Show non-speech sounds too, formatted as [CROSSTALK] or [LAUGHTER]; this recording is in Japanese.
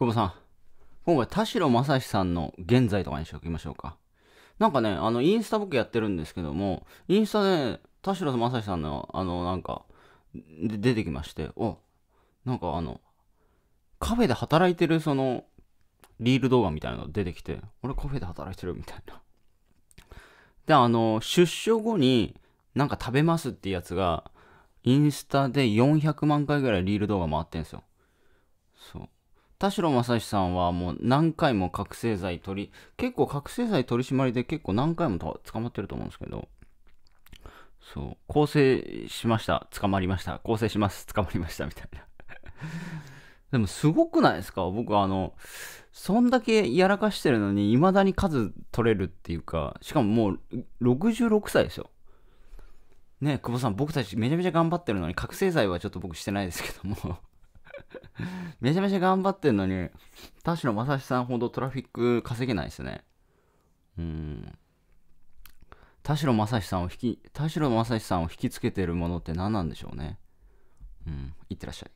久保さん。今回、田代正史さんの現在とかにしておきましょうか。なんかね、あの、インスタ僕やってるんですけども、インスタで、田代正史さんの、あの、なんか、で出てきまして、おなんかあの、カフェで働いてる、その、リール動画みたいなの出てきて、俺カフェで働いてるみたいな。で、あの、出所後に、なんか食べますってやつが、インスタで400万回ぐらいリール動画回ってんすよ。そう。田代正史さんはもう何回も覚醒剤取り、結構覚醒剤取り締まりで結構何回も捕まってると思うんですけど、そう、更生しました、捕まりました、更生します、捕まりました、みたいな [LAUGHS] でもすごくないですか僕あの、そんだけやらかしてるのに、未だに数取れるっていうか、しかももう66歳ですよ。ね久保さん、僕たちめちゃめちゃ頑張ってるのに、覚醒剤はちょっと僕してないですけども [LAUGHS] めちゃめちゃ頑張ってんのに、田代正史さんほどトラフィック稼げないですね。うん。田代正史さんを引き、田代正史さんを引きつけてるものって何なんでしょうね。うん。いってらっしゃい。